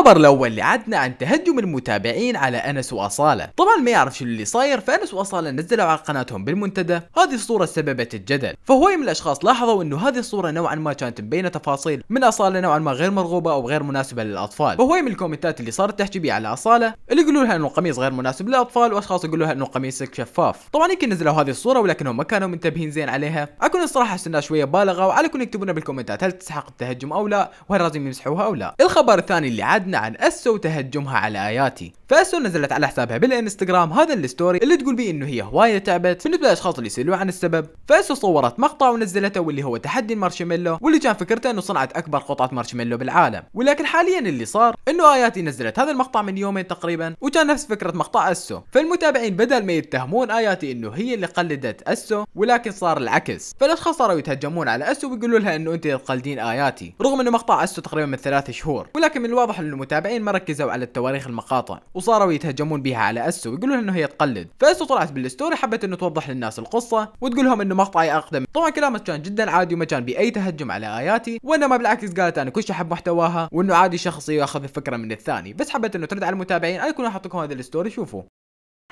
الخبر الاول اللي عدنا عن تهجم المتابعين على انس واصاله طبعا ما يعرف شو اللي صاير فانس واصاله نزلوا على قناتهم بالمنتدى هذه الصوره سببت الجدل فهواي من الاشخاص لاحظوا انه هذه الصوره نوعا ما كانت مبينه تفاصيل من اصاله نوعا ما غير مرغوبه او غير مناسبه للاطفال فهواي من الكومنتات اللي صارت تحكي على اصاله اللي يقولوا لها انه القميص غير مناسب للاطفال واشخاص يقولوا لها انه قميصك شفاف طبعا يمكن نزلوا هذه الصوره ولكنهم ما كانوا منتبهين زين عليها اكون الصراحه حسنا شويه بالغه وعليكم يكتبوا بالكومنتات هل تستحق التهجم او لا وهل لازم يمسحوها او لا الخبر الثاني اللي عدنا بعدنا عن اسو وتهجمها على اياتي فاسو نزلت على حسابها بالانستغرام هذا الستوري اللي تقول بيه انه هي هوايه تعبت بالنسبه للاشخاص اللي يسالون عن السبب فاسو صورت مقطع ونزلته واللي هو تحدي المارشميلو واللي كان فكرته انه صنعت اكبر قطعه مارشميلو بالعالم ولكن حاليا اللي صار انه اياتي نزلت هذا المقطع من يومين تقريبا وكان نفس فكره مقطع اسو فالمتابعين بدل ما يتهمون اياتي انه هي اللي قلدت اسو ولكن صار العكس فالاشخاص صاروا يتهجمون على اسو ويقولوا لها انه انت تقلدين اياتي رغم انه مقطع اسو تقريبا من ثلاث شهور ولكن من الواضح انه المتابعين ما ركزوا على التواريخ المقاطع وصاروا يتهجمون بها على اسو ويقولون انه هي تقلد فاسو طلعت بالستوري حبت انه توضح للناس القصه وتقول لهم انه مقطعي اقدم طبعا كلامها كان جدا عادي وما كان باي تهجم على اياتي وانما بالعكس قالت انا كل شيء احب محتواها وانه عادي شخصي ياخذ الفكره من الثاني بس حبت انه ترد على المتابعين انا كنت احط لكم هذا الستوري شوفوا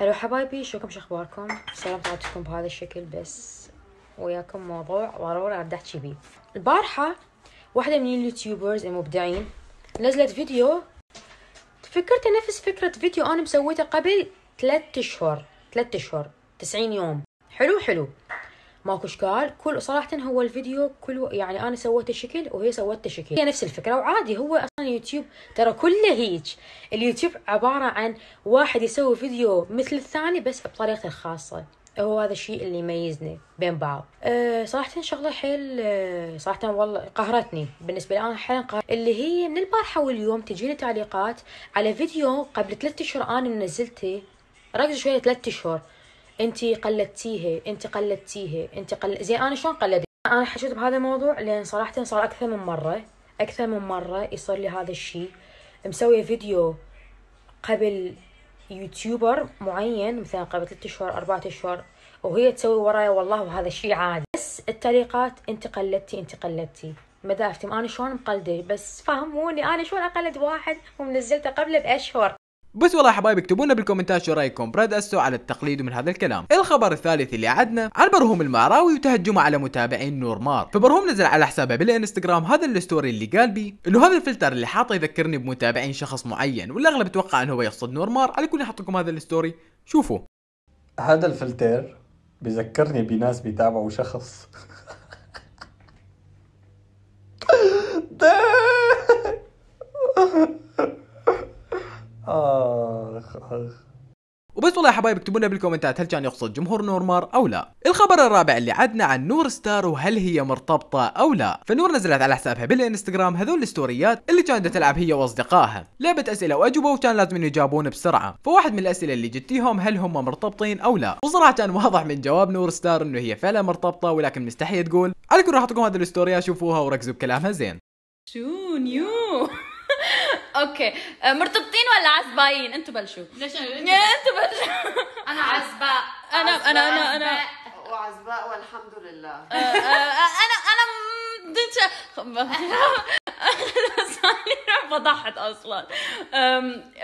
هلو حبايبي شوكم شو اخباركم؟ سلام طلعتكم بهذا الشكل بس وياكم موضوع ضروري ارد احكي بيه البارحه واحدة من اليوتيوبرز المبدعين نزلت فيديو تفكرت نفس فكرة فيديو أنا مسويته قبل ثلاثة أشهر ثلاثة أشهر تسعين يوم حلو حلو ماكو اشكال كل صراحه هو الفيديو كله يعني انا سويته شكل وهي سوته شكل هي نفس الفكره وعادي هو اصلا يوتيوب ترى كله هيج اليوتيوب عباره عن واحد يسوي فيديو مثل الثاني بس بطريقته الخاصه أه، هو هذا الشيء اللي يميزني بين بعض أه صراحة شغلة حيل أه، صراحة والله قهرتني بالنسبة لي أنا حيل قهر اللي هي من البارحة واليوم تجيني تعليقات على فيديو قبل ثلاثة أشهر أنا نزلته ركزوا شوية ثلاثة أشهر أنت قلدتيها أنت قلدتيها أنت قلد زين أنا شلون قلدت أنا حشيت بهذا الموضوع لأن صراحة صار أكثر من مرة أكثر من مرة يصير لي هذا الشيء مسوية فيديو قبل يوتيوبر معين مثلا قبل ثلاثة اشهر أربعة اشهر وهي تسوي ورايا والله وهذا شيء عادي بس التعليقات انت قلدتي انت قلدتي مدى انا شلون مقلده بس فهموني انا شلون اقلد واحد ومنزلته قبله باشهر بس والله حبايب اكتبوا لنا بالكومنتات شو رايكم براد استو على التقليد ومن هذا الكلام الخبر الثالث اللي عدنا عن برهوم المعراوي وتهجمه على متابعين نور مار. فبرهوم نزل على حسابه بالانستغرام هذا الستوري اللي قال بي انه هذا الفلتر اللي حاطه يذكرني بمتابعين شخص معين والاغلب اتوقع انه هو يقصد نور مار، على كل حط لكم هذا الستوري شوفوا هذا الفلتر بذكرني بناس بيتابعوا شخص آه، اخ اخ وبس والله يا حبايب اكتبوا لنا بالكومنتات هل كان يقصد جمهور نورمار او لا الخبر الرابع اللي عدنا عن نور ستار وهل هي مرتبطه او لا فنور نزلت على حسابها بالانستغرام هذول الستوريات اللي كانت تلعب هي واصدقائها لعبه اسئله واجوبه وكان لازم يجاوبون بسرعه فواحد من الاسئله اللي جتيهم هل هم مرتبطين او لا وصراحه كان واضح من جواب نور ستار انه هي فعلا مرتبطه ولكن مستحيه تقول على كل راح اعطيكم هذه الستوريات شوفوها وركزوا بكلامها زين شو نيو اوكي آه، مرتبطين ولا عزباين انتوا بلشوا ليش انتوا بلشوا انا عزباء انا انا انا انا وعزباء والحمد لله آه، آه، انا انا فضحت اصلا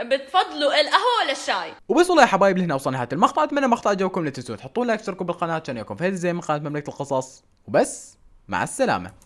بتفضلوا القهوه ولا الشاي والله يا حبايب لهنا وصلنا نهايه المقطع اتمنى المقطع عجبكم لا تنسوا تحطوا لايك تشتركوا بالقناه عشان يكون في زي من قناه مملكه القصص وبس مع السلامه